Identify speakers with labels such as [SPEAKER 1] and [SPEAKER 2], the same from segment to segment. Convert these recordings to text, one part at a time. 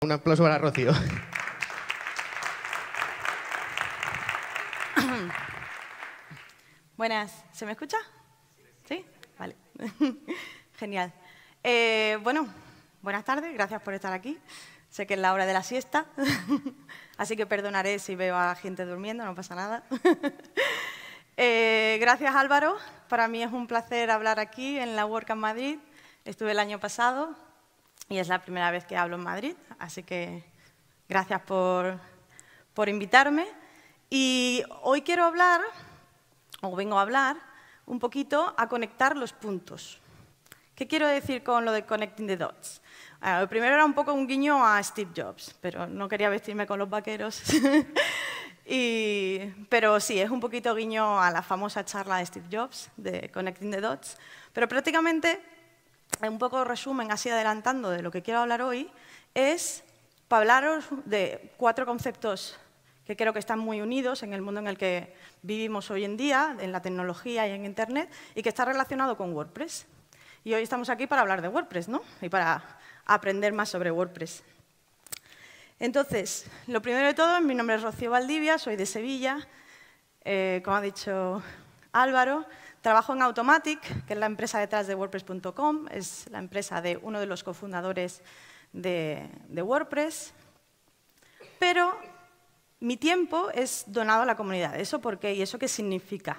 [SPEAKER 1] Un aplauso para Rocío.
[SPEAKER 2] Buenas, ¿se me escucha? ¿Sí? Vale. Genial. Eh, bueno, buenas tardes, gracias por estar aquí. Sé que es la hora de la siesta, así que perdonaré si veo a gente durmiendo, no pasa nada. Eh, gracias Álvaro, para mí es un placer hablar aquí en la Work Madrid. Estuve el año pasado, y es la primera vez que hablo en Madrid, así que gracias por, por invitarme. Y hoy quiero hablar, o vengo a hablar, un poquito a conectar los puntos. ¿Qué quiero decir con lo de Connecting the Dots? el eh, primero era un poco un guiño a Steve Jobs, pero no quería vestirme con los vaqueros. pero sí, es un poquito guiño a la famosa charla de Steve Jobs de Connecting the Dots. Pero prácticamente un poco resumen, así adelantando de lo que quiero hablar hoy, es para hablaros de cuatro conceptos que creo que están muy unidos en el mundo en el que vivimos hoy en día, en la tecnología y en Internet, y que está relacionado con WordPress. Y hoy estamos aquí para hablar de WordPress, ¿no? Y para aprender más sobre WordPress. Entonces, lo primero de todo, mi nombre es Rocío Valdivia, soy de Sevilla, eh, como ha dicho Álvaro, Trabajo en Automatic, que es la empresa detrás de WordPress.com, es la empresa de uno de los cofundadores de, WordPress, pero mi tiempo es donado a la comunidad. ¿Eso por qué? ¿Y eso qué significa?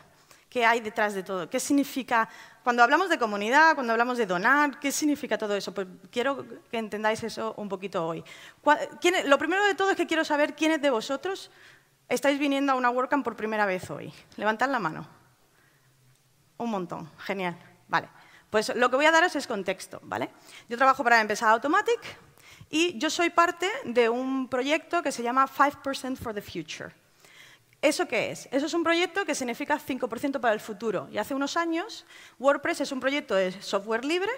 [SPEAKER 2] ¿Qué hay detrás de todo? ¿Qué significa? Cuando hablamos de comunidad, cuando hablamos de donar, ¿qué significa todo eso? Pues quiero que entendáis eso un poquito hoy. Lo primero de todo es que quiero saber quiénes de vosotros estáis viniendo a una WordCamp por primera vez hoy. Levantad la mano. Un montón, genial. Vale, pues lo que voy a daros es contexto, ¿vale? Yo trabajo para la empresa Automatic y yo soy parte de un proyecto que se llama 5% for the Future. ¿Eso qué es? Eso es un proyecto que significa 5% para el futuro. Y hace unos años, WordPress es un proyecto de software libre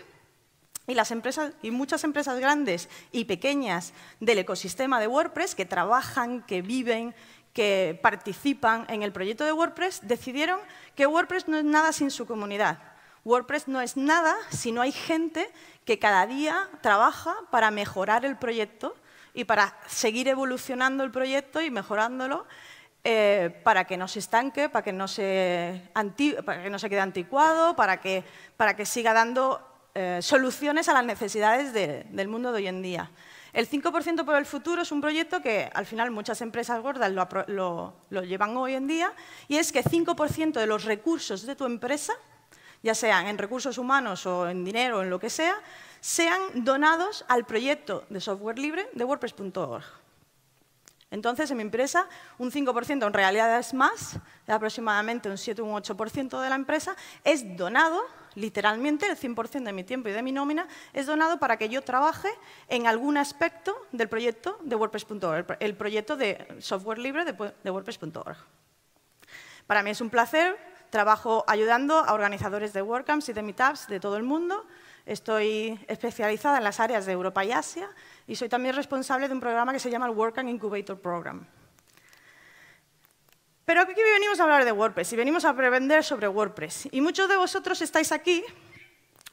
[SPEAKER 2] y, las empresas, y muchas empresas grandes y pequeñas del ecosistema de WordPress que trabajan, que viven, que participan en el proyecto de WordPress decidieron que WordPress no es nada sin su comunidad. WordPress no es nada si no hay gente que cada día trabaja para mejorar el proyecto y para seguir evolucionando el proyecto y mejorándolo eh, para que no se estanque, para que no se, quede anticuado, para que, siga dando eh, soluciones a las necesidades del mundo de hoy en día. El 5% por el futuro es un proyecto que al final muchas empresas gordas lo, llevan hoy en día y es que 5% de los recursos de tu empresa, ya sean en recursos humanos o en dinero o en lo que sea, sean donados al proyecto de software libre de WordPress.org. Entonces, en mi empresa, un 5%, en realidad es más, aproximadamente un 7 un 8% de la empresa, es donado, literalmente, el 100% de mi tiempo y de mi nómina, es donado para que yo trabaje en algún aspecto del proyecto de WordPress.org, el proyecto de software libre de WordPress.org. Para mí es un placer, trabajo ayudando a organizadores de WordCamps y de Meetups de todo el mundo, estoy especializada en las áreas de Europa y Asia, y soy también responsable de un programa que se llama el Work and Incubator Program. Pero aquí venimos a hablar de WordPress y venimos a aprender sobre WordPress. Y muchos de vosotros estáis aquí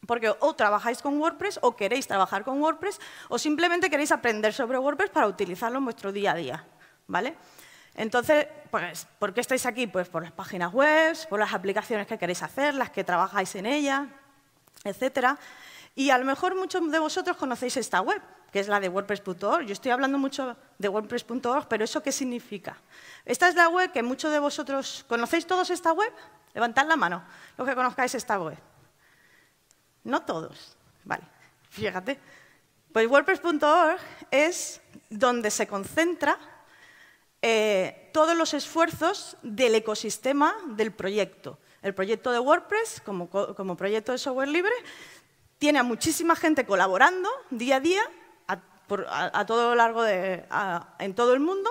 [SPEAKER 2] porque o trabajáis con WordPress o queréis trabajar con WordPress o simplemente queréis aprender sobre WordPress para utilizarlo en vuestro día a día. ¿vale? Entonces, pues, ¿por qué estáis aquí? Pues por las páginas web, por las aplicaciones que queréis hacer, las que trabajáis en ellas, etcétera. Y a lo mejor muchos de vosotros conocéis esta web, que es la de WordPress.org. Yo estoy hablando mucho de WordPress.org, pero ¿eso qué significa? Esta es la web que muchos de vosotros... ¿Conocéis todos esta web? Levantad la mano, los que conozcáis esta web. No todos, vale, fíjate. Pues WordPress.org es donde se concentra eh, todos los esfuerzos del ecosistema del proyecto. El proyecto de WordPress, como proyecto de software libre, tiene a muchísima gente colaborando día a día a, todo lo largo de, en todo el mundo.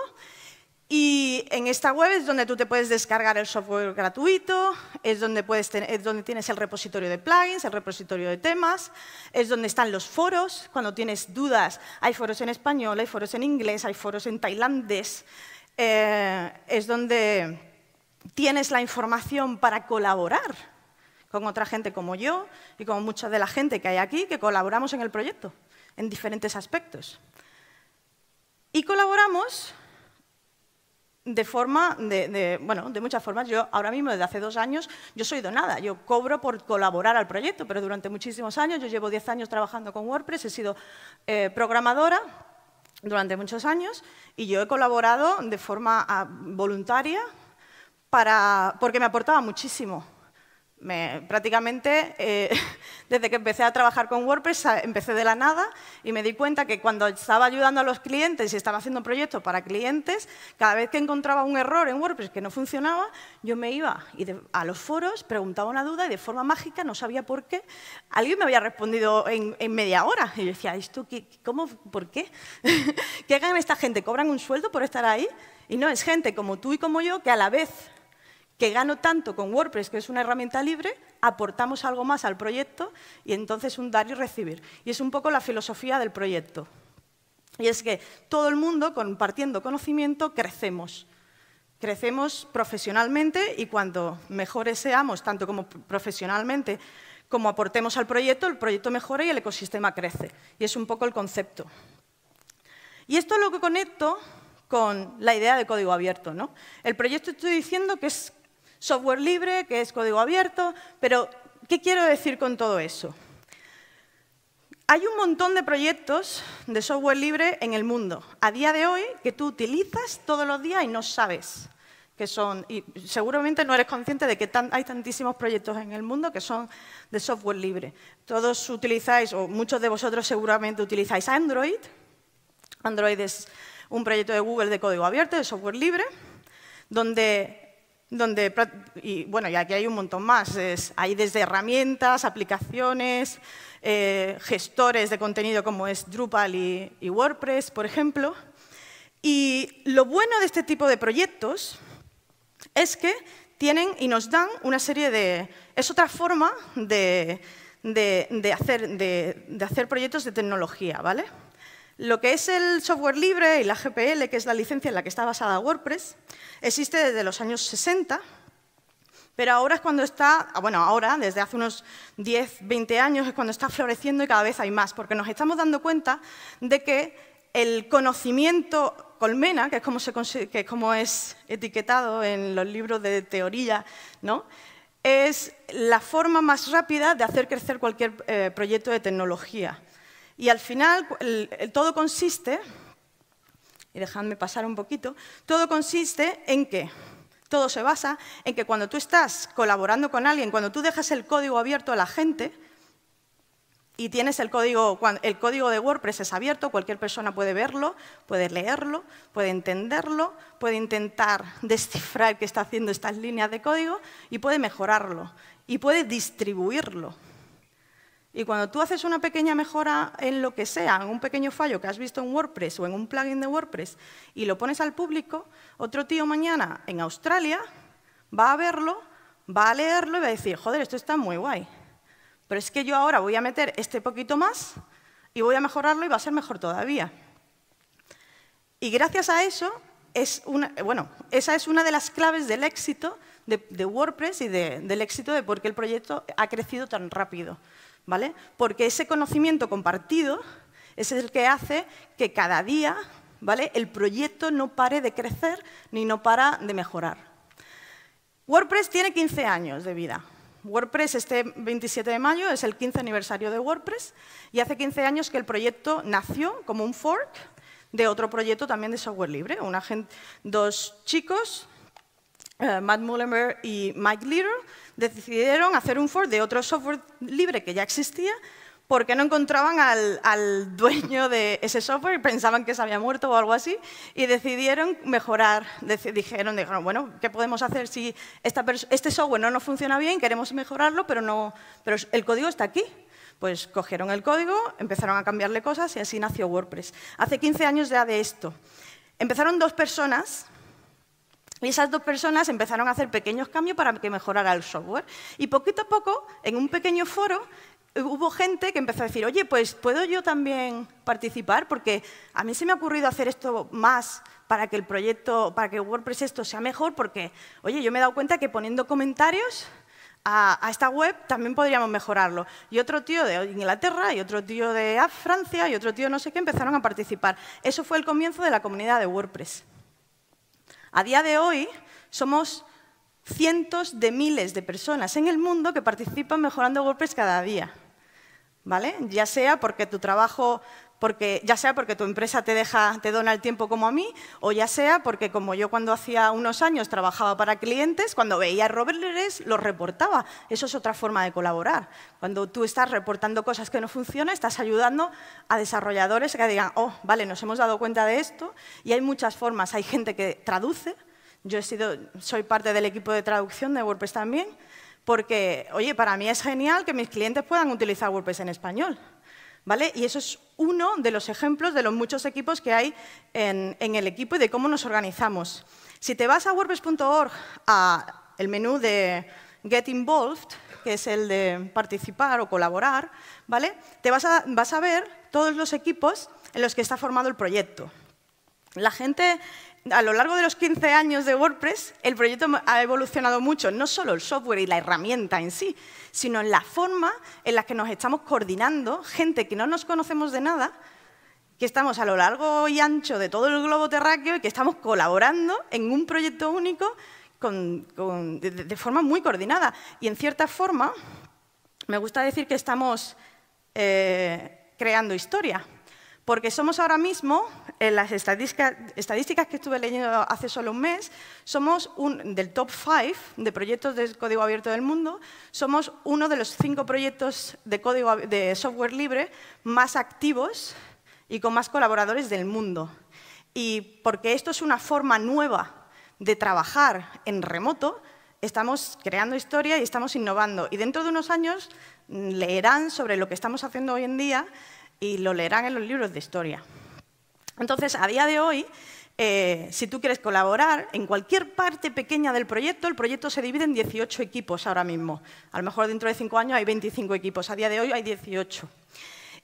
[SPEAKER 2] Y en esta web es donde tú te puedes descargar el software gratuito, es donde, puedes es donde tienes el repositorio de plugins, el repositorio de temas, es donde están los foros, cuando tienes dudas, hay foros en español, hay foros en inglés, hay foros en tailandés, eh, es donde tienes la información para colaborar con otra gente como yo y con mucha de la gente que hay aquí que colaboramos en el proyecto en diferentes aspectos. Y colaboramos de forma, bueno, de muchas formas. Yo ahora mismo, desde hace dos años, yo soy donada. Yo cobro por colaborar al proyecto, pero durante muchísimos años, yo llevo diez años trabajando con WordPress, he sido eh, programadora durante muchos años y yo he colaborado de forma ah, voluntaria porque me aportaba muchísimo prácticamente eh, desde que empecé a trabajar con WordPress empecé de la nada y me di cuenta que cuando estaba ayudando a los clientes y estaba haciendo proyectos para clientes, cada vez que encontraba un error en WordPress que no funcionaba, yo me iba y a los foros, preguntaba una duda y de forma mágica, no sabía por qué, alguien me había respondido en, media hora. Y yo decía, ¿esto qué, cómo, por qué? ¿Qué hagan esta gente? ¿Cobran un sueldo por estar ahí? Y no, es gente como tú y como yo que a la vez que gano tanto con WordPress, que es una herramienta libre, aportamos algo más al proyecto y entonces un dar y recibir. Y es un poco la filosofía del proyecto. Y es que todo el mundo, compartiendo conocimiento, crecemos. Crecemos profesionalmente y cuando mejores seamos, tanto como profesionalmente como aportemos al proyecto, el proyecto mejora y el ecosistema crece. Y es un poco el concepto. Y esto es lo que conecto con la idea de código abierto. ¿no? El proyecto estoy diciendo que es software libre, que es código abierto, pero ¿qué quiero decir con todo eso? Hay un montón de proyectos de software libre en el mundo, a día de hoy, que tú utilizas todos los días y no sabes que son, y seguramente no eres consciente de que hay tantísimos proyectos en el mundo que son de software libre. Todos utilizáis, o muchos de vosotros seguramente utilizáis Android. Android es un proyecto de Google de código abierto, de software libre, donde donde, y bueno, y aquí hay un montón más, hay desde herramientas, aplicaciones, eh, gestores de contenido como es Drupal y, WordPress, por ejemplo. Y lo bueno de este tipo de proyectos es que tienen y nos dan una serie de... Es otra forma de, hacer, de hacer proyectos de tecnología, ¿vale? Lo que es el software libre y la GPL, que es la licencia en la que está basada WordPress, existe desde los años 60, pero ahora es cuando está, ah, bueno, ahora, desde hace unos 10, 20 años, es cuando está floreciendo y cada vez hay más, porque nos estamos dando cuenta de que el conocimiento colmena, que es como, es, etiquetado en los libros de teoría, ¿no? es la forma más rápida de hacer crecer cualquier eh, proyecto de tecnología. Y al final, todo consiste, y dejadme pasar un poquito, todo consiste en que todo se basa en que cuando tú estás colaborando con alguien, cuando tú dejas el código abierto a la gente y tienes el código, el código de WordPress es abierto, cualquier persona puede verlo, puede leerlo, puede entenderlo, puede intentar descifrar qué está haciendo estas líneas de código y puede mejorarlo y puede distribuirlo. Y cuando tú haces una pequeña mejora en lo que sea, en un pequeño fallo que has visto en WordPress o en un plugin de WordPress y lo pones al público, otro tío mañana en Australia va a verlo, va a leerlo y va a decir, joder, esto está muy guay. Pero es que yo ahora voy a meter este poquito más y voy a mejorarlo y va a ser mejor todavía. Y gracias a eso, es una, bueno, esa es una de las claves del éxito de, WordPress y del éxito de por qué el proyecto ha crecido tan rápido. ¿vale? Porque ese conocimiento compartido es el que hace que cada día ¿vale? el proyecto no pare de crecer ni no para de mejorar. WordPress tiene 15 años de vida. WordPress este 27 de mayo es el 15 aniversario de WordPress y hace 15 años que el proyecto nació como un fork de otro proyecto también de software libre. Una dos chicos eh, Matt Mullenberg y Mike Little decidieron hacer un fork de otro software libre que ya existía porque no encontraban al, dueño de ese software y pensaban que se había muerto o algo así y decidieron mejorar, dijeron, bueno, ¿qué podemos hacer si este software no nos funciona bien, queremos mejorarlo, pero, no, pero el código está aquí? Pues cogieron el código, empezaron a cambiarle cosas y así nació WordPress. Hace 15 años ya de esto. Empezaron dos personas, y esas dos personas empezaron a hacer pequeños cambios para que mejorara el software. Y poquito a poco, en un pequeño foro, eh, hubo gente que empezó a decir, oye, pues puedo yo también participar, porque a mí se me ha ocurrido hacer esto más para que el proyecto, para que WordPress esto sea mejor, porque, oye, yo me he dado cuenta que poniendo comentarios a, a esta web también podríamos mejorarlo. Y otro tío de Inglaterra, y otro tío de Francia, y otro tío no sé qué, empezaron a participar. Eso fue el comienzo de la comunidad de WordPress. A día de hoy somos cientos de miles de personas en el mundo que participan mejorando golpes cada día. ¿Vale? Ya sea porque tu trabajo porque ya sea porque tu empresa te deja dona el tiempo como a mí o ya sea porque como yo cuando hacía unos años trabajaba para clientes cuando veía errores los reportaba eso es otra forma de colaborar cuando tú estás reportando cosas que no funcionan estás ayudando a desarrolladores que digan oh vale nos hemos dado cuenta de esto y hay muchas formas hay gente que traduce yo he sido soy parte del equipo de traducción de WordPress también porque oye para mí es genial que mis clientes puedan utilizar WordPress en español y eso es uno de los ejemplos de los muchos equipos que hay en, el equipo y de cómo nos organizamos. Si te vas a wordpress.org, al menú de Get Involved, que es el de participar o colaborar, ¿vale? Te vas a, vas a ver todos los equipos en los que está formado el proyecto. La gente a lo largo de los 15 años de WordPress, el proyecto ha evolucionado mucho, no solo el software y la herramienta en sí, sino en la forma en la que nos estamos coordinando, gente que no nos conocemos de nada, que estamos a lo largo y ancho de todo el globo terráqueo y que estamos colaborando en un proyecto único de, forma muy coordinada. Y en cierta forma, me gusta decir que estamos eh, creando historia. Porque somos ahora mismo, en las estadísticas que estuve leyendo hace solo un mes, somos un, del top 5 de proyectos de código abierto del mundo, somos uno de los cinco proyectos de, código, de software libre más activos y con más colaboradores del mundo. Y porque esto es una forma nueva de trabajar en remoto, estamos creando historia y estamos innovando. Y dentro de unos años mm, leerán sobre lo que estamos haciendo hoy en día y lo leerán en los libros de historia. Entonces, a día de hoy, eh, si tú quieres colaborar, en cualquier parte pequeña del proyecto, el proyecto se divide en 18 equipos ahora mismo. A lo mejor dentro de cinco años hay 25 equipos, a día de hoy hay 18.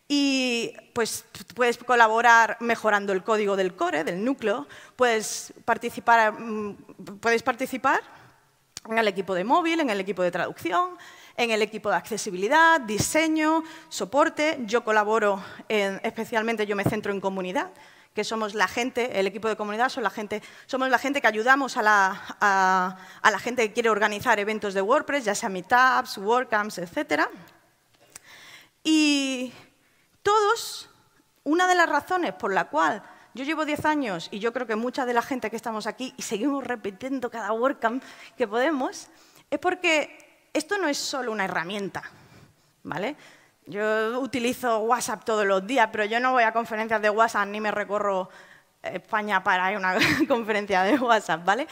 [SPEAKER 2] Y pues puedes colaborar mejorando el código del core, del núcleo, puedes participar, mm, puedes participar en el equipo de móvil, en el equipo de traducción, en el equipo de accesibilidad, diseño, soporte. Yo colaboro, especialmente yo me centro en comunidad, que somos la gente, el equipo de comunidad somos la gente que ayudamos a la, gente que quiere organizar eventos de WordPress, ya sea meetups, WordCamps, etc. Y todos, una de las razones por la cual yo llevo 10 años y yo creo que mucha de la gente que estamos aquí y seguimos repitiendo cada WordCamp que podemos, es porque esto no es solo una herramienta, ¿vale? Yo utilizo WhatsApp todos los días, pero yo no voy a conferencias de WhatsApp ni me recorro eh, España para ir a una conferencia de WhatsApp, ¿vale?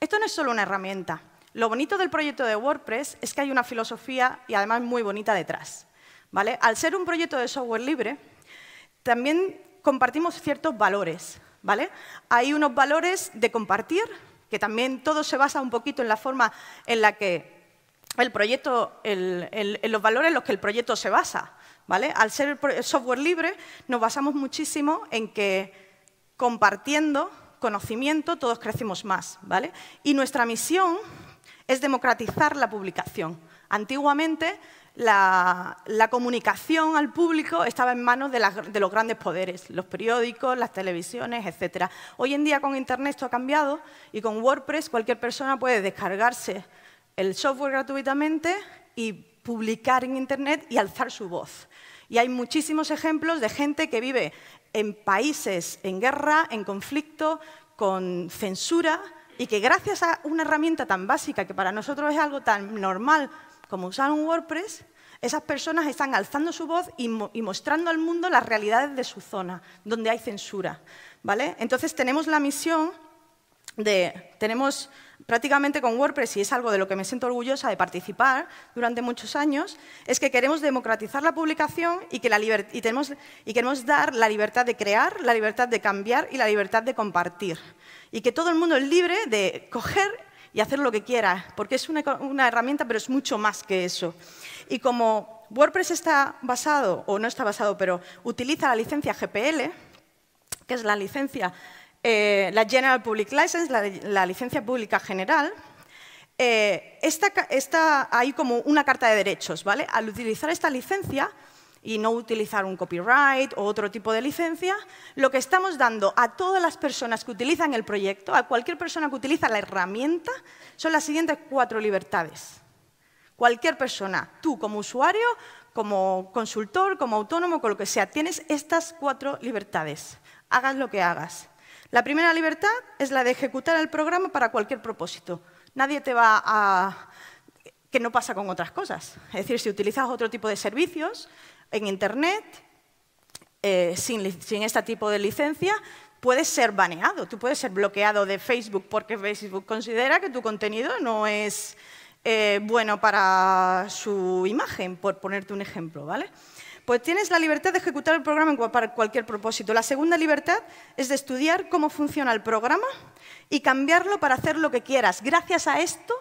[SPEAKER 2] Esto no es solo una herramienta. Lo bonito del proyecto de WordPress es que hay una filosofía y además muy bonita detrás, ¿vale? Al ser un proyecto de software libre, también compartimos ciertos valores, ¿vale? Hay unos valores de compartir, que también todo se basa un poquito en la forma en la que el proyecto, en los valores en los que el proyecto se basa, ¿vale? Al ser software libre, nos basamos muchísimo en que compartiendo conocimiento todos crecemos más, ¿vale? Y nuestra misión es democratizar la publicación. Antiguamente, la, comunicación al público estaba en manos de, de, los grandes poderes, los periódicos, las televisiones, etcétera. Hoy en día con Internet esto ha cambiado y con WordPress cualquier persona puede descargarse el software gratuitamente y publicar en Internet y alzar su voz. Y hay muchísimos ejemplos de gente que vive en países en guerra, en conflicto, con censura y que gracias a una herramienta tan básica que para nosotros es algo tan normal como usaron WordPress, esas personas están alzando su voz y, mostrando al mundo las realidades de su zona, donde hay censura. ¿vale? Entonces tenemos la misión de, tenemos prácticamente con WordPress, y es algo de lo que me siento orgullosa de participar durante muchos años, es que queremos democratizar la publicación y, que la y, tenemos, y queremos dar la libertad de crear, la libertad de cambiar y la libertad de compartir. Y que todo el mundo es libre de coger y hacer lo que quiera, porque es una, herramienta, pero es mucho más que eso. Y como WordPress está basado, o no está basado, pero utiliza la licencia GPL, que es la licencia, eh, la General Public License, la, licencia pública general, eh, hay como una carta de derechos, ¿vale? Al utilizar esta licencia, y no utilizar un copyright o otro tipo de licencia, lo que estamos dando a todas las personas que utilizan el proyecto, a cualquier persona que utiliza la herramienta, son las siguientes cuatro libertades. Cualquier persona, tú como usuario, como consultor, como autónomo, con lo que sea, tienes estas cuatro libertades. Hagas lo que hagas. La primera libertad es la de ejecutar el programa para cualquier propósito. Nadie te va a... que no pasa con otras cosas. Es decir, si utilizas otro tipo de servicios, en Internet, eh, sin, este tipo de licencia, puedes ser baneado, tú puedes ser bloqueado de Facebook porque Facebook considera que tu contenido no es eh, bueno para su imagen, por ponerte un ejemplo, ¿vale? Pues tienes la libertad de ejecutar el programa para cualquier propósito. La segunda libertad es de estudiar cómo funciona el programa y cambiarlo para hacer lo que quieras. Gracias a esto,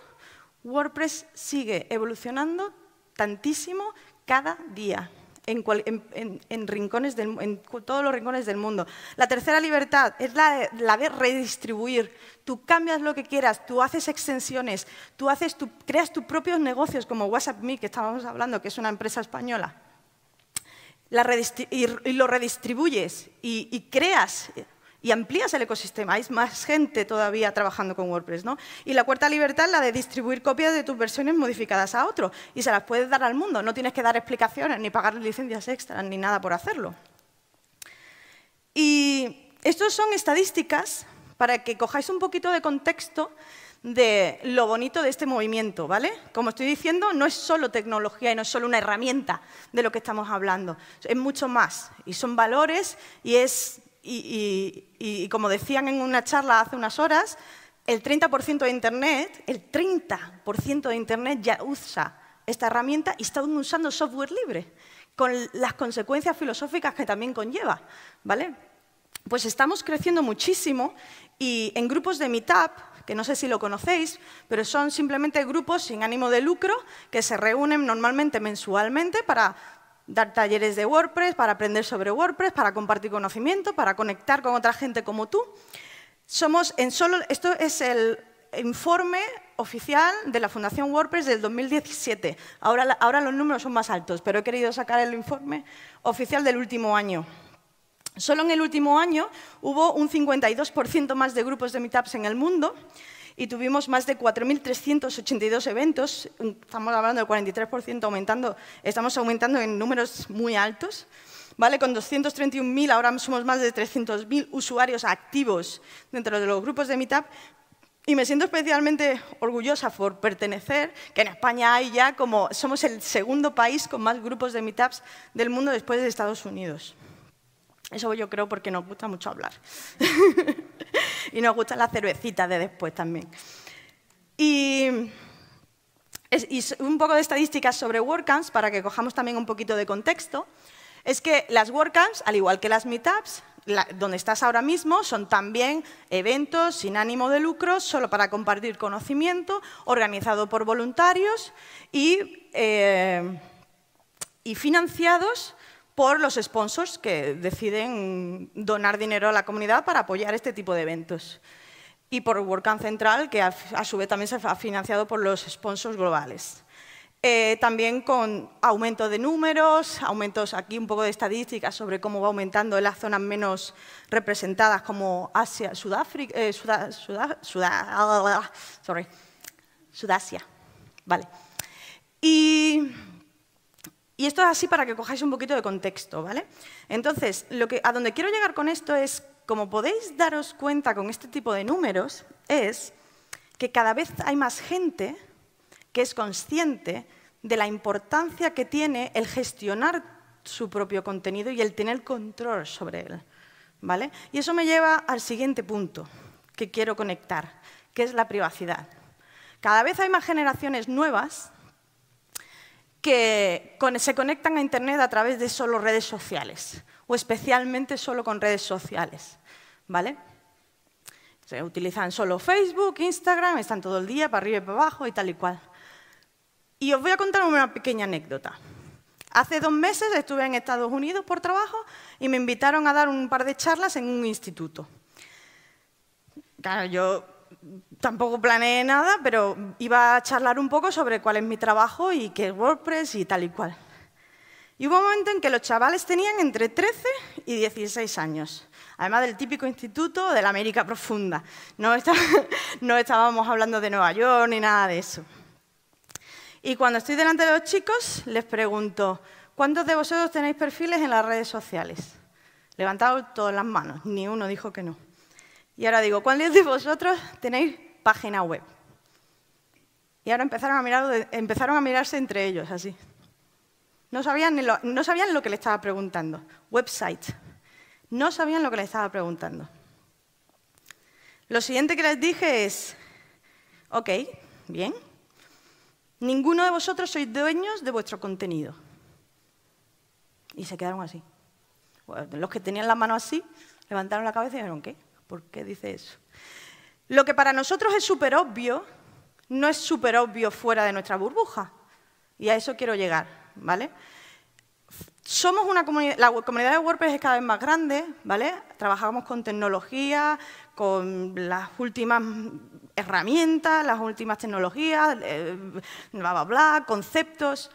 [SPEAKER 2] WordPress sigue evolucionando tantísimo cada día en, rincones en todos los rincones del mundo. La tercera libertad es la, la de redistribuir. Tú cambias lo que quieras, tú haces extensiones, tú haces creas tus propios negocios como WhatsApp Me, que estábamos hablando, que es una empresa española. La y, y, lo redistribuyes y creas y amplías el ecosistema. Hay más gente todavía trabajando con WordPress. ¿no? Y la cuarta libertad es la de distribuir copias de tus versiones modificadas a otros y se las puedes dar al mundo. No tienes que dar explicaciones, ni pagar licencias extras, ni nada por hacerlo. Y estas son estadísticas para que cojáis un poquito de contexto de lo bonito de este movimiento, ¿vale? Como estoy diciendo, no es solo tecnología y no es solo una herramienta de lo que estamos hablando, es mucho más. Y son valores y es y, como decían en una charla hace unas horas, el 30% de Internet, el 30% de Internet ya usa esta herramienta y está usando software libre, con las consecuencias filosóficas que también conlleva. ¿vale? Pues estamos creciendo muchísimo y en grupos de Meetup, que no sé si lo conocéis, pero son simplemente grupos sin ánimo de lucro que se reúnen normalmente mensualmente para dar talleres de WordPress, para aprender sobre WordPress, para compartir conocimiento, para conectar con otra gente como tú. Somos en solo, esto es el informe oficial de la Fundación WordPress del 2017. Ahora, ahora los números son más altos, pero he querido sacar el informe oficial del último año. Solo en el último año hubo un 52% más de grupos de meetups en el mundo y tuvimos más de 4.382 eventos, estamos hablando del 43% aumentando, estamos aumentando en números muy altos, ¿vale? Con 231.000, ahora somos más de 300.000 usuarios activos dentro de los grupos de Meetup, y me siento especialmente orgullosa por pertenecer, que en España hay ya como somos el segundo país con más grupos de meetups del mundo después de Estados Unidos. Eso yo creo porque nos gusta mucho hablar. y nos gusta la cervecita de después también. Y, un poco de estadísticas sobre WordCamps para que cojamos también un poquito de contexto. Es que las WordCamps, al igual que las Meetups, donde estás ahora mismo son también eventos sin ánimo de lucro, solo para compartir conocimiento, organizado por voluntarios y eh, financiados por los sponsors que deciden donar dinero a la comunidad para apoyar este tipo de eventos. Y por WordCamp Central, que a su vez también se ha financiado por los sponsors globales. Eh, también con aumento de números, aumentos aquí un poco de estadísticas sobre cómo va aumentando en las zonas menos representadas como Asia, Sudáfrica, eh, ah, ah, ah, sorry, Sudasia. Vale. Y y esto es así para que cojáis un poquito de contexto, ¿vale? Entonces, a donde quiero llegar con esto es, como podéis daros cuenta con este tipo de números, es que cada vez hay más gente que es consciente de la importancia que tiene el gestionar su propio contenido y el tener control sobre él, ¿vale? Y eso me lleva al siguiente punto que quiero conectar, que es la privacidad. Cada vez hay más generaciones nuevas que se conectan a Internet a través de solo redes sociales, o especialmente solo con redes sociales, ¿vale? Se utilizan solo Facebook, Instagram, están todo el día para arriba y para abajo y tal y cual. Y os voy a contar una pequeña anécdota. Hace dos meses estuve en Estados Unidos por trabajo y me invitaron a dar un par de charlas en un instituto. Claro, yo tampoco planeé nada, pero iba a charlar un poco sobre cuál es mi trabajo y qué es WordPress y tal y cual. Y hubo un momento en que los chavales tenían entre 13 y 16 años, además del típico instituto de la América Profunda. No, estábamos hablando de Nueva York ni nada de eso. Y cuando estoy delante de los chicos, les pregunto, ¿cuántos de vosotros tenéis perfiles en las redes sociales? Levantado todas las manos, ni uno dijo que no. Y ahora digo, ¿cuántos de vosotros tenéis página web? Y ahora empezaron a, mirarse entre ellos, así. No sabían, lo, que le estaba preguntando. Website. No sabían lo que le estaba preguntando. Lo siguiente que les dije es, ok, bien. Ninguno de vosotros sois dueños de vuestro contenido. Y se quedaron así. Los que tenían la mano así, levantaron la cabeza y dijeron, ¿qué? ¿Por qué dice eso? Lo que para nosotros es súper obvio, no es súper obvio fuera de nuestra burbuja. Y a eso quiero llegar, ¿vale? Somos una comunidad, la comunidad de WordPress es cada vez más grande, ¿vale? Trabajamos con tecnología, con las últimas herramientas, las últimas tecnologías, eh, bla, bla, conceptos.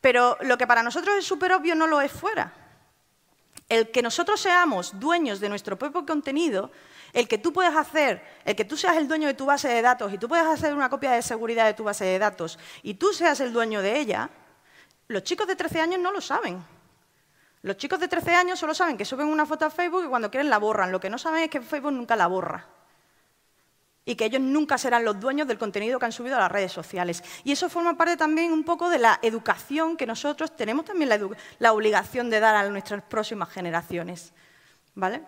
[SPEAKER 2] Pero lo que para nosotros es súper obvio no lo es fuera. El que nosotros seamos dueños de nuestro propio contenido, el que tú puedas hacer, el que tú seas el dueño de tu base de datos y tú puedas hacer una copia de seguridad de tu base de datos y tú seas el dueño de ella, los chicos de 13 años no lo saben. Los chicos de 13 años solo saben que suben una foto a Facebook y cuando quieren la borran. Lo que no saben es que Facebook nunca la borra y que ellos nunca serán los dueños del contenido que han subido a las redes sociales. Y eso forma parte también un poco de la educación que nosotros tenemos también la, obligación de dar a nuestras próximas generaciones. ¿Vale?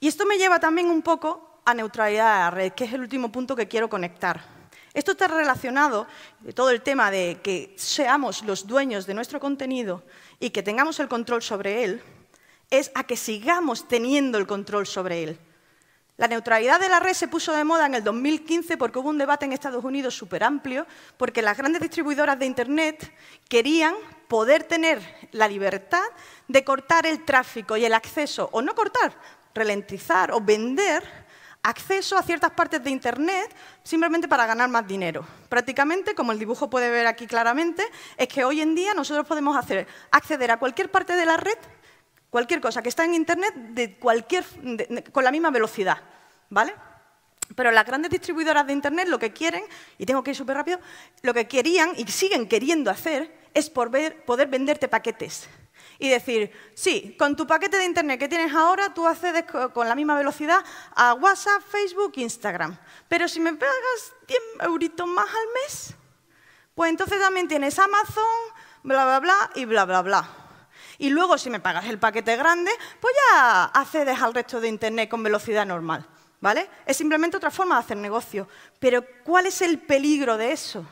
[SPEAKER 2] Y esto me lleva también un poco a neutralidad de la red, que es el último punto que quiero conectar. Esto está relacionado todo el tema de que seamos los dueños de nuestro contenido y que tengamos el control sobre él, es a que sigamos teniendo el control sobre él. La neutralidad de la red se puso de moda en el 2015 porque hubo un debate en Estados Unidos súper amplio, porque las grandes distribuidoras de Internet querían poder tener la libertad de cortar el tráfico y el acceso, o no cortar, ralentizar o vender acceso a ciertas partes de Internet simplemente para ganar más dinero. Prácticamente, como el dibujo puede ver aquí claramente, es que hoy en día nosotros podemos hacer, acceder a cualquier parte de la red Cualquier cosa que está en Internet de cualquier, con la misma velocidad, ¿vale? Pero las grandes distribuidoras de Internet lo que quieren, y tengo que ir súper rápido, lo que querían y siguen queriendo hacer es poder, poder venderte paquetes. Y decir, sí, con tu paquete de Internet que tienes ahora, tú accedes con la misma velocidad a WhatsApp, Facebook, Instagram. Pero si me pagas 10 euritos más al mes, pues entonces también tienes Amazon, bla, bla, bla y bla, bla, bla. Y luego, si me pagas el paquete grande, pues ya accedes al resto de Internet con velocidad normal. ¿Vale? Es simplemente otra forma de hacer negocio. Pero ¿cuál es el peligro de eso?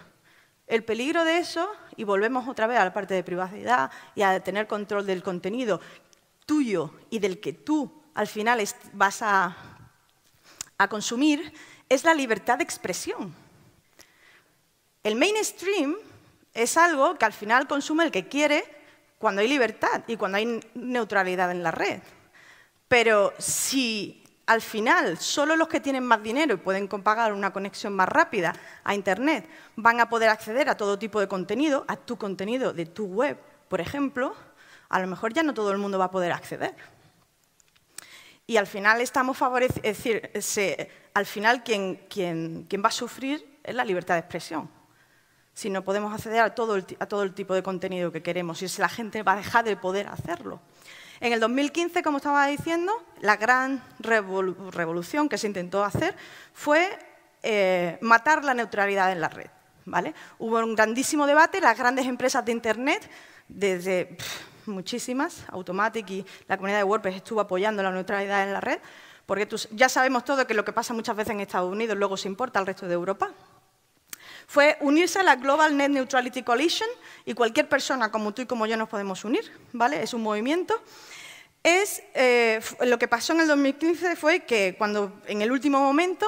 [SPEAKER 2] El peligro de eso, y volvemos otra vez a la parte de privacidad y a tener control del contenido tuyo y del que tú al final vas a consumir, es la libertad de expresión. El mainstream es algo que al final consume el que quiere cuando hay libertad y cuando hay neutralidad en la red. Pero si al final solo los que tienen más dinero y pueden pagar una conexión más rápida a Internet van a poder acceder a todo tipo de contenido, a tu contenido de tu web, por ejemplo, a lo mejor ya no todo el mundo va a poder acceder. Y al final estamos favoreciendo, es decir, al final quien, quien va a sufrir es la libertad de expresión si no podemos acceder a todo, el, tipo de contenido que queremos y si la gente va a dejar de poder hacerlo. En el 2015, como estaba diciendo, la gran revolución que se intentó hacer fue eh, matar la neutralidad en la red. Hubo un grandísimo debate, las grandes empresas de Internet, desde muchísimas, Automatic y la comunidad de WordPress estuvo apoyando la neutralidad en la red, porque ya sabemos todo que lo que pasa muchas veces en Estados Unidos luego se importa al resto de Europa, fue unirse a la Global Net Neutrality Coalition y cualquier persona como tú y como yo nos podemos unir, ¿vale? Es un movimiento. Es, eh, lo que pasó en el 2015 fue que cuando, en el último momento,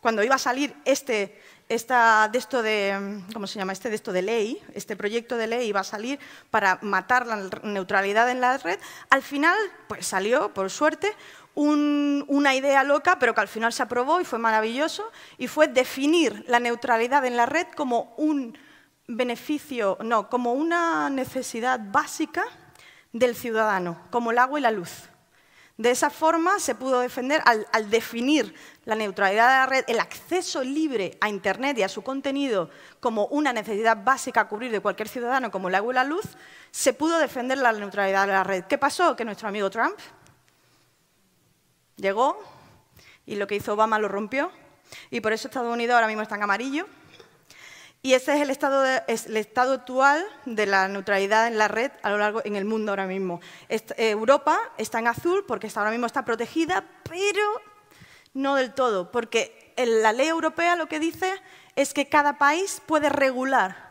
[SPEAKER 2] cuando iba a salir este, esta, de esto de, ¿cómo se llama? Este de esto de ley, este proyecto de ley iba a salir para matar la neutralidad en la red, al final pues salió, por suerte, una idea loca, pero que al final se aprobó y fue maravilloso, y fue definir la neutralidad en la red como un beneficio, no, como una necesidad básica del ciudadano, como el agua y la luz. De esa forma se pudo defender, al, definir la neutralidad de la red, el acceso libre a Internet y a su contenido como una necesidad básica a cubrir de cualquier ciudadano, como el agua y la luz, se pudo defender la neutralidad de la red. ¿Qué pasó? Que nuestro amigo Trump Llegó y lo que hizo Obama lo rompió y por eso Estados Unidos ahora mismo está en amarillo. Y ese es el estado, el estado actual de la neutralidad en la red a lo largo en el mundo ahora mismo. Eh, Europa está en azul porque ahora mismo está protegida, pero no del todo, porque en la ley europea lo que dice es que cada país puede regular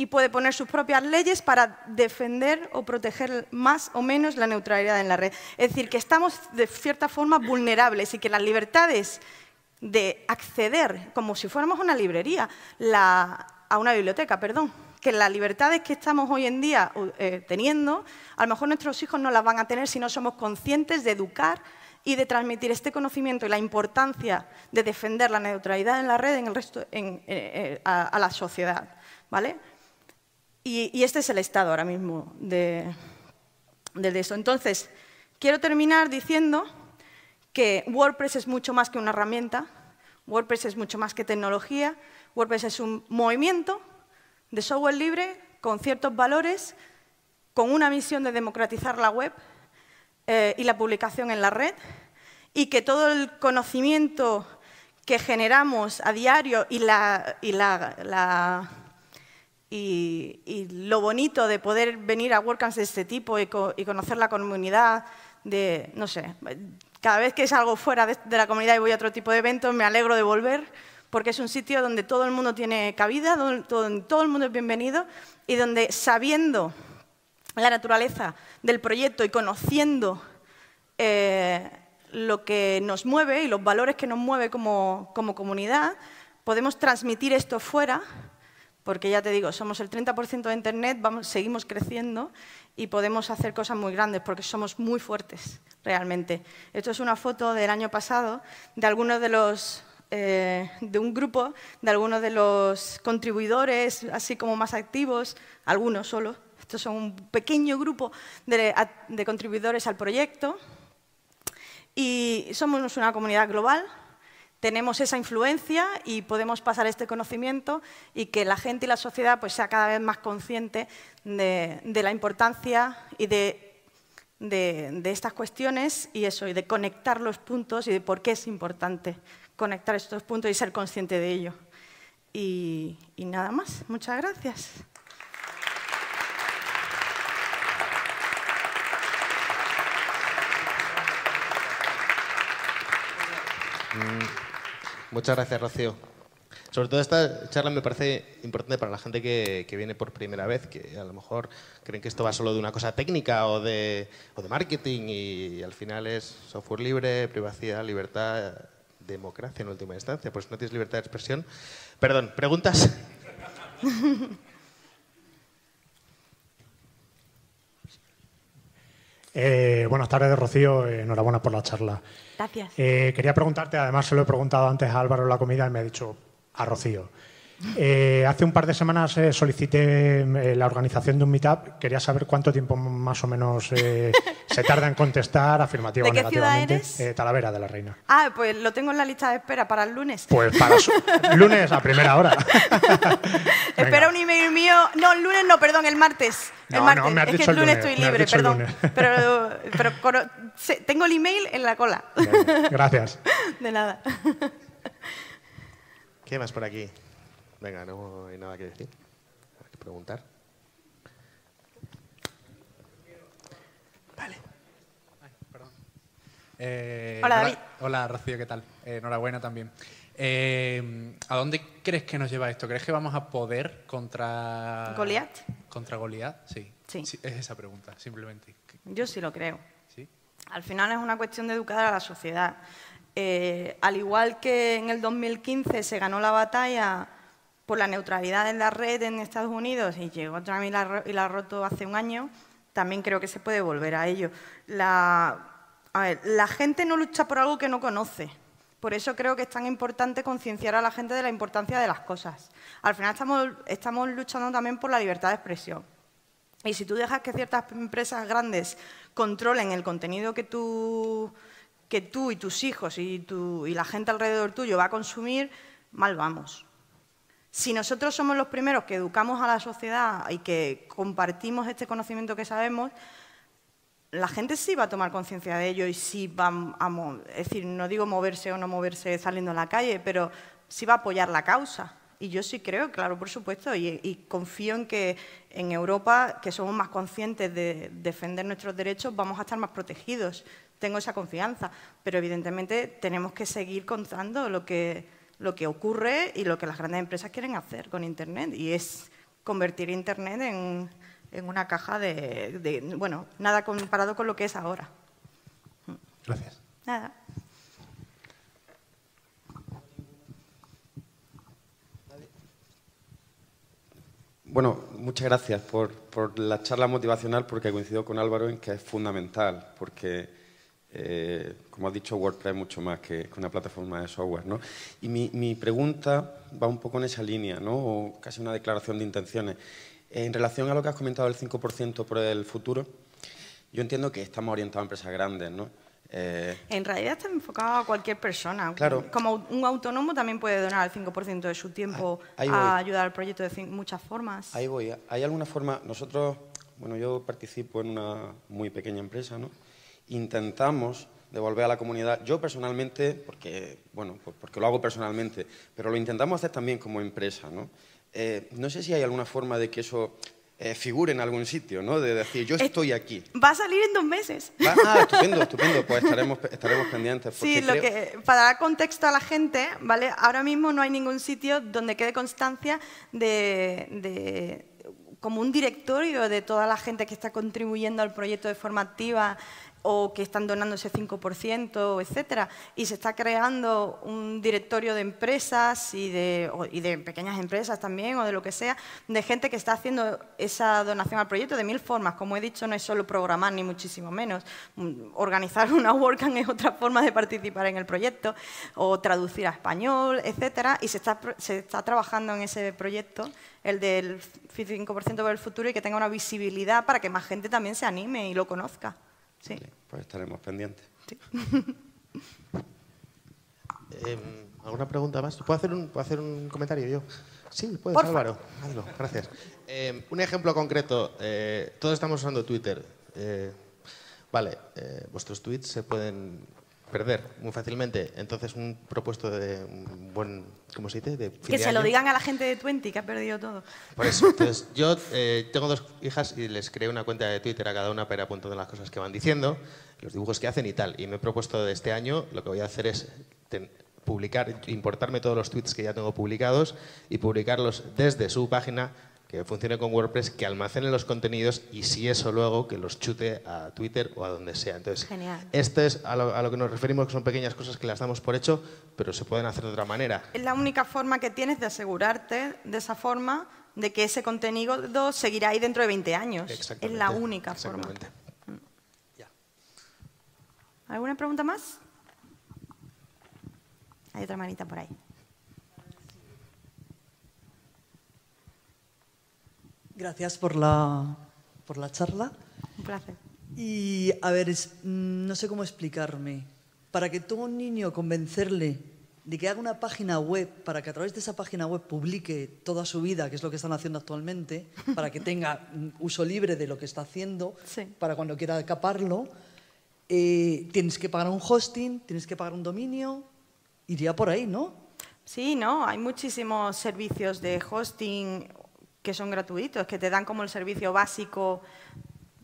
[SPEAKER 2] y puede poner sus propias leyes para defender o proteger más o menos la neutralidad en la red. Es decir, que estamos de cierta forma vulnerables y que las libertades de acceder, como si fuéramos una librería, a una biblioteca, perdón, que las libertades que estamos hoy en día uh, eh, teniendo, a lo mejor nuestros hijos no las van a tener si no somos conscientes de educar y de transmitir este conocimiento y la importancia de defender la neutralidad en la red en el resto, eh, eh, a, la sociedad. ¿vale? Y, este es el estado ahora mismo de, eso. Entonces, quiero terminar diciendo que WordPress es mucho más que una herramienta, WordPress es mucho más que tecnología, WordPress es un movimiento de software libre con ciertos valores, con una misión de democratizar la web eh, y la publicación en la red, y que todo el conocimiento que generamos a diario y la y, lo bonito de poder venir a WordCamps de este tipo y, conocer la comunidad, de, no sé, cada vez que salgo fuera de, la comunidad y voy a otro tipo de eventos, me alegro de volver, porque es un sitio donde todo el mundo tiene cabida, donde todo, el mundo es bienvenido y donde sabiendo la naturaleza del proyecto y conociendo eh, lo que nos mueve y los valores que nos mueve como comunidad, podemos transmitir esto fuera porque ya te digo, somos el 30% de Internet, seguimos creciendo y podemos hacer cosas muy grandes porque somos muy fuertes realmente. Esto es una foto del año pasado de algunos de los eh, de un grupo de algunos de los contribuidores, así como más activos, algunos solo. Estos es un pequeño grupo de contribuidores al proyecto. Y somos una comunidad global, tenemos esa influencia y podemos pasar este conocimiento y que la gente y la sociedad pues, sea cada vez más consciente de, la importancia y de, estas cuestiones y eso, y de conectar los puntos y de por qué es importante conectar estos puntos y ser consciente de ello. y, nada más. Muchas gracias.
[SPEAKER 1] Mm. Muchas gracias, Rocío. Sobre todo esta charla me parece importante para la gente que, viene por primera vez, que a lo mejor creen que esto va solo de una cosa técnica o de, o de marketing y, y, al final es software libre, privacidad, libertad, democracia en última instancia, pues no tienes libertad de expresión. Perdón, ¿preguntas? Eh, buenas tardes, Rocío. Eh, enhorabuena por la charla. Gracias. Eh, quería preguntarte, además se lo he preguntado antes a Álvaro la comida y me ha dicho a Rocío. Eh, hace un par de semanas eh, solicité mm, eh, la organización de un meetup. Quería saber cuánto tiempo más o menos se tarda en contestar afirmativo negativamente. Talavera de la Reina.
[SPEAKER 2] Ah, pues lo tengo en la lista de espera para el lunes. Pues para su
[SPEAKER 1] lunes a primera hora. Espera
[SPEAKER 2] un email mío. No, el lunes no, perdón, el martes. No, el martes. No, el lunes, estoy libre, perdón. Pero, tengo el email en la cola. gracias. De nada.
[SPEAKER 1] ¿Qué más por aquí? Venga, no hay nada que decir, hay que preguntar. Vale. perdón. Eh, hola, Hola, Rocío, ¿qué tal? Eh, enhorabuena también. Eh, ¿A dónde crees que nos lleva esto? ¿Crees que vamos a poder contra... Goliat? ¿Contra Goliath? Sí. sí. Es esa pregunta, simplemente.
[SPEAKER 2] Yo sí lo creo. ¿Sí? Al final es una cuestión de educar a la sociedad. al igual que en el 2015 se ganó la batalla por la neutralidad en la red en Estados Unidos y llegó otra y la, y la ha roto hace un año, también creo que se puede volver a ello. La, gente no lucha por algo que no conoce. Por eso creo que es tan importante concienciar a la gente de la importancia de las cosas. Al final estamos, luchando también por la libertad de expresión. Y si tú dejas que ciertas empresas grandes controlen el contenido que tú, que tú y tus hijos y la gente alrededor tuyo va a consumir, mal vamos. Si nosotros somos los primeros que educamos a la sociedad y que compartimos este conocimiento que sabemos, la gente sí va a tomar conciencia de ello y sí va a, es decir, no digo moverse o no moverse saliendo a la calle, pero sí va a apoyar la causa. Y yo sí creo, claro, por supuesto, y, y confío en que en Europa, que somos más conscientes de defender nuestros derechos, vamos a estar más protegidos. Tengo esa confianza, pero evidentemente tenemos que seguir contando lo que, lo que ocurre y lo que las grandes empresas quieren hacer con Internet. Y es convertir Internet en, en una caja de, Bueno, nada comparado con lo que es ahora. Gracias. Nada.
[SPEAKER 1] Bueno, muchas gracias por, por la charla motivacional porque coincido con Álvaro en que es fundamental, porque eh, como has dicho, WordPress mucho más que, una plataforma de software. ¿no? Y mi, pregunta va un poco en esa línea, ¿no? o casi una declaración de intenciones. En relación a lo que has comentado del 5% por el futuro, yo entiendo que estamos orientados a empresas grandes, ¿no? Eh,
[SPEAKER 2] en realidad está enfocado a cualquier persona. Claro. Como un autónomo también puede donar el 5% de su tiempo a ayudar al proyecto de muchas formas. Ahí
[SPEAKER 1] voy. ¿Hay alguna forma? Nosotros, bueno, yo participo en una muy pequeña empresa, ¿no? intentamos devolver a la comunidad, yo personalmente, porque, bueno, porque lo hago personalmente, pero lo intentamos hacer también como empresa. No, eh, no sé si hay alguna forma de que eso eh, figure en algún sitio, ¿no? De decir, yo estoy aquí.
[SPEAKER 2] Va a salir en dos meses. Ah, estupendo, estupendo. Pues
[SPEAKER 1] estaremos, pendientes. Sí, lo que,
[SPEAKER 2] para dar contexto a la gente, ¿vale? Ahora mismo no hay ningún sitio donde quede constancia de, de como un directorio de toda la gente que está contribuyendo al proyecto de forma activa o que están donando ese 5%, etcétera, y se está creando un directorio de empresas y de, de, pequeñas empresas también o de lo que sea, de gente que está haciendo esa donación al proyecto de mil formas. Como he dicho, no es solo programar, ni muchísimo menos. Mm, organizar una WordCamp es otra forma de participar en el proyecto, o traducir a español, etcétera, y se está, se está trabajando en ese proyecto el del 5% para el futuro y que tenga una visibilidad para que más gente también se anime y lo conozca. Sí.
[SPEAKER 1] pues estaremos pendientes. Em, ¿Alguna pregunta más? ¿Puedo hacer un, ¿puedo hacer un comentario yo? Sí, puedes, Álvaro. Hazlo, gracias. Em, un ejemplo concreto. Eh, todos estamos usando Twitter. Eh, vale, eh, vuestros tweets se pueden perder muy fácilmente. Entonces, un propuesto de un buen, ¿cómo se dice? que se lo digan
[SPEAKER 2] a la gente de Twenty, que ha perdido todo. Por eso,
[SPEAKER 1] yo eh, tengo dos hijas y les creé una cuenta de Twitter a cada una para apuntar las cosas que van diciendo, los dibujos que hacen y tal. Y me he propuesto de este año, lo que voy a hacer es publicar, importarme todos los tweets que ya tengo publicados y publicarlos desde su página que funcione con WordPress, que almacene los contenidos y si eso luego que los chute a Twitter o a donde sea. Entonces, Genial. esto es a lo, que nos referimos, que son pequeñas cosas que las damos por hecho, pero se pueden hacer de otra manera.
[SPEAKER 2] Es la única forma que tienes de asegurarte de esa forma de que ese contenido seguirá ahí dentro de 20 años. Es la única forma. Mm. ¿Alguna pregunta más? Hay otra manita por ahí. Gracias por la, por la charla. Un placer. Y a ver, mm, no sé cómo explicarme. Para que todo un niño convencerle de que haga una página web para que a través de esa página web publique toda su vida, que es lo que están haciendo actualmente, para que tenga mm, uso libre de lo que está haciendo, para cuando quiera escaparlo, eh, tienes que pagar un hosting, tienes que pagar un dominio, iría por ahí, ¿no? Sí, no, hay muchísimos servicios de hosting que son gratuitos, que te dan como el servicio básico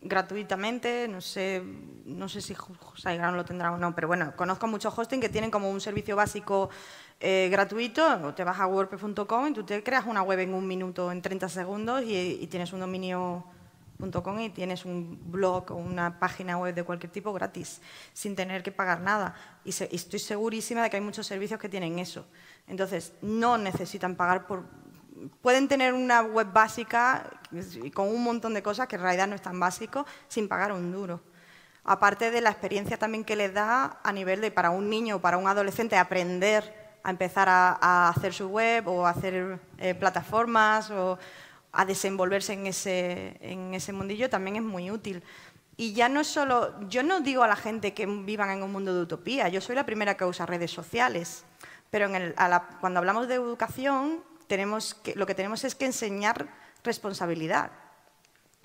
[SPEAKER 2] gratuitamente, no sé, no sé si SiteGround lo tendrá o no, pero bueno, conozco muchos hosting que tienen como un servicio básico eh, gratuito, te vas a wordpress.com y tú te creas una web en un minuto, en 30 segundos y, tienes un dominio.com y tienes un blog o una página web de cualquier tipo gratis, sin tener que pagar nada. y estoy segurísima de que hay muchos servicios que tienen eso. Entonces, no necesitan pagar por pueden tener una web básica con un montón de cosas que en realidad no es tan básico sin pagar un duro. Aparte de la experiencia también que les da a nivel de para un niño o para un adolescente aprender a empezar a, hacer su web o a hacer eh, plataformas o a desenvolverse en ese, en ese mundillo también es muy útil. Y ya no es solo, yo no digo a la gente que vivan en un mundo de utopía, yo soy la primera que usa redes sociales, pero cuando hablamos de educación lo que tenemos es que enseñar responsabilidad.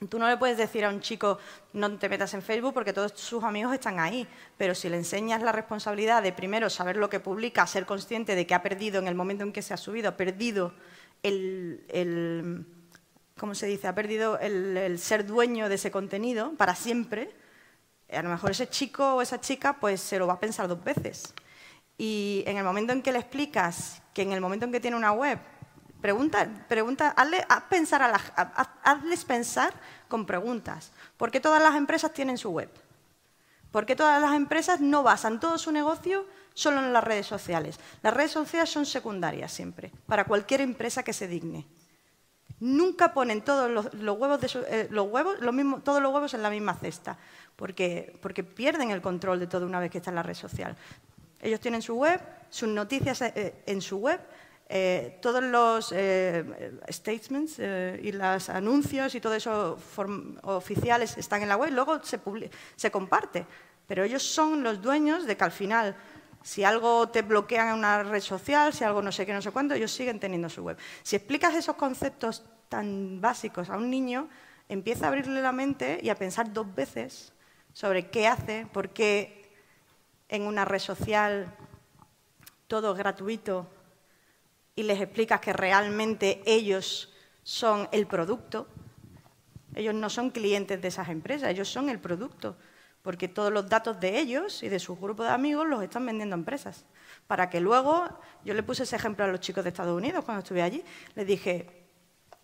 [SPEAKER 2] Tú no le puedes decir a un chico, no te metas en Facebook porque todos sus amigos están ahí, pero si le enseñas la responsabilidad de primero saber lo que publica, ser consciente de que ha perdido en el momento en que se ha subido, ha perdido el, ¿cómo se dice? Ha perdido el, ser dueño de ese contenido para siempre, eh, a lo mejor ese chico o esa chica pues se lo va a pensar dos veces. Y en el momento en que le explicas que en el momento en que tiene una web Pregunta, haz pensar a hazles pensar con preguntas. ¿Por qué todas las empresas tienen su web? ¿Por qué todas las empresas no basan todo su negocio solo en las redes sociales? Las redes sociales son secundarias siempre, para cualquier empresa que se digne. Nunca ponen todos los, huevos, eh, huevos todos los huevos en la misma cesta, porque, porque pierden el control de todo una vez que está en la red social. Ellos tienen su web, sus noticias eh, en su web, eh, todos los eh, statements eh, y los anuncios y todo eso oficiales están en la web, luego se, comparte, pero ellos son los dueños de que al final, si algo te bloquean en una red social, si algo no sé qué, no sé cuándo, ellos siguen teniendo su web. Si explicas esos conceptos tan básicos a un niño, empieza a abrirle la mente y a pensar dos veces sobre qué hace, por qué en una red social todo es gratuito, y les explicas que realmente ellos son el producto, ellos no son clientes de esas empresas, ellos son el producto, porque todos los datos de ellos y de su grupo de amigos los están vendiendo a empresas. Para que luego, yo le puse ese ejemplo a los chicos de Estados Unidos cuando estuve allí, les dije,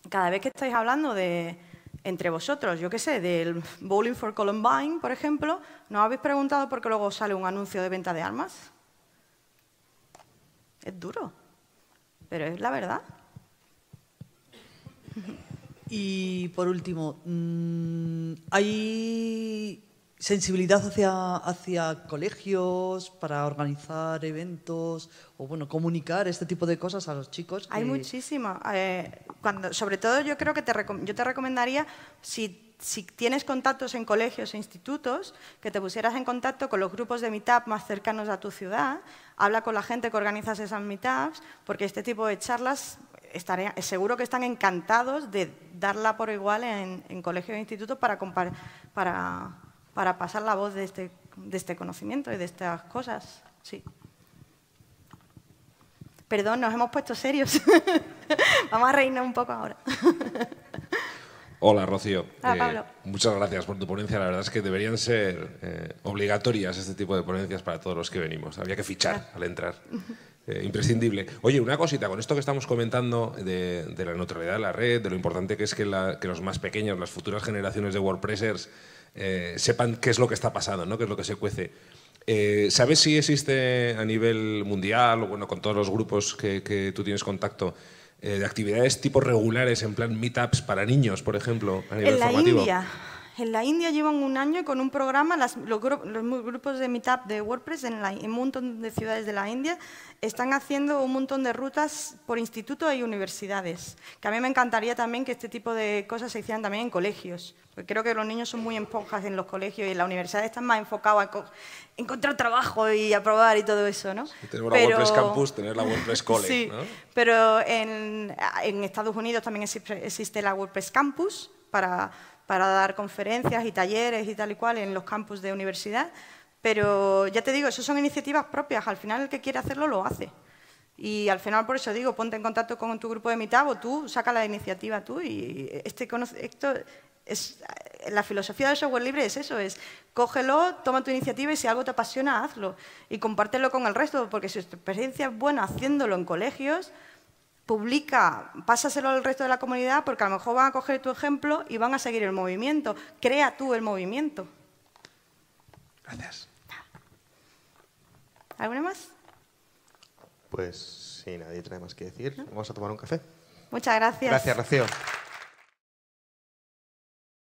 [SPEAKER 2] cada vez que estáis hablando de, entre vosotros, yo qué sé, del Bowling for Columbine, por ejemplo, ¿no habéis preguntado por qué luego sale un anuncio de venta de armas? Es duro pero es la verdad. Y por último, mm, ¿hay sensibilidad hacia, hacia colegios para organizar eventos o bueno, comunicar este tipo de cosas a los chicos? Hay muchísima. Eh, cuando, sobre todo yo creo que te, yo te recomendaría, si, si tienes contactos en colegios e institutos, que te pusieras en contacto con los grupos de meetup más cercanos a tu ciudad habla con la gente que organiza esas meetups, porque este tipo de charlas seguro que están encantados de darla por igual en, colegio colegios e institutos para, para, para, pasar la voz de este, de este conocimiento y de estas cosas. Sí. Perdón, nos hemos puesto serios. Vamos a reírnos un poco ahora.
[SPEAKER 1] Hola, Rocío. Hola, ah, eh, Muchas gracias por tu ponencia. La verdad es que deberían ser eh, obligatorias este tipo de ponencias para todos los que venimos. Habría que fichar al entrar. Eh, imprescindible. Oye, una cosita, con esto que estamos comentando de, la neutralidad de la red, de lo importante que es que, los más pequeños, las futuras generaciones de WordPressers, sepan qué es lo que está pasando, ¿no? qué es lo que se cuece. ¿Sabes si existe a nivel mundial o bueno, con todos los grupos que tú tienes contacto eh, de actividades tipo regulares, en plan meetups para niños, por ejemplo, a nivel en India.
[SPEAKER 2] En la India llevan un año con un programa, los, grupos de meetup de WordPress en, un montón de ciudades de la India están haciendo un montón de rutas por institutos y universidades. Que a mí me encantaría también que este tipo de cosas se hicieran también en colegios. Porque creo que los niños son muy esponjas en los colegios y en la universidad están más enfocados a encontrar trabajo y aprobar y todo eso, ¿no? tener la WordPress Campus,
[SPEAKER 1] tener la WordPress College, sí,
[SPEAKER 2] pero en, en Estados Unidos también existe la WordPress Campus para para dar conferencias y talleres y tal y cual en los campus de universidad, pero ya te digo, eso son iniciativas propias, al final el que quiere hacerlo lo hace. Y al final por eso digo, ponte en contacto con tu grupo de mitad o tú, saca la iniciativa tú y este, esto es, la filosofía del software libre es eso, es cógelo, toma tu iniciativa y si algo te apasiona, hazlo y compártelo con el resto, porque si tu experiencia es buena haciéndolo en colegios, publica, pásaselo al resto de la comunidad porque a lo mejor van a coger tu ejemplo y van a seguir el movimiento. Crea tú el movimiento. Gracias. ¿Alguna más?
[SPEAKER 1] Pues si nadie trae más que decir, vamos a tomar un café. Muchas gracias. Gracias, Rocío.